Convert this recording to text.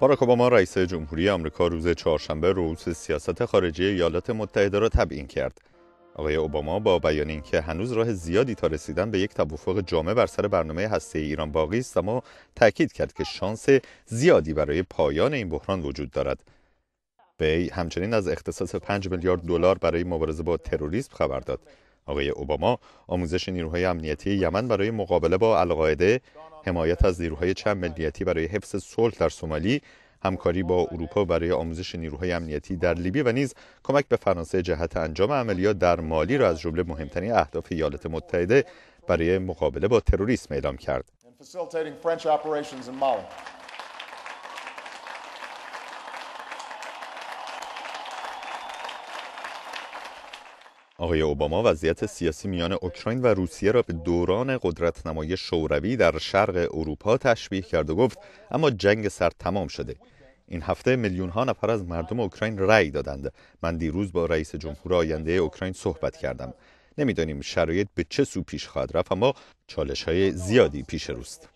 باراک اوباما رئیس جمهوری آمریکا روز چهارشنبه رئوس سیاست خارجی ایالات متحده را تبیین کرد. آقای اوباما با بیان اینکه هنوز راه زیادی تا رسیدن به یک توافق جامع بر سر برنامه هسته ایران باقی است اما تاکید کرد که شانس زیادی برای پایان این بحران وجود دارد. وی همچنین از اختصاص 5 میلیارد دلار برای مبارزه با تروریسم خبر داد. آقای اوباما آموزش نیروهای امنیتی یمن برای مقابله با القاعده حمایت از نیروهای چند ملیتی برای حفظ صلح در سومالی همکاری با اروپا برای آموزش نیروهای امنیتی در لیبی و نیز کمک به فرانسه جهت انجام عملیات در مالی را از جمله مهمترین اهداف ایالات متحده برای مقابله با تروریسم اعلام کرد آقای اوباما وضعیت سیاسی میان اوکراین و روسیه را به دوران قدرت نمای شوروی در شرق اروپا تشبیه کرد و گفت اما جنگ سر تمام شده این هفته میلیون ها نفر از مردم اوکراین رأی دادند من دیروز با رئیس جمهور آینده اوکراین صحبت کردم نمیدانیم شرایط به چه سو پیش خواهد رفت اما چالش های زیادی پیش روست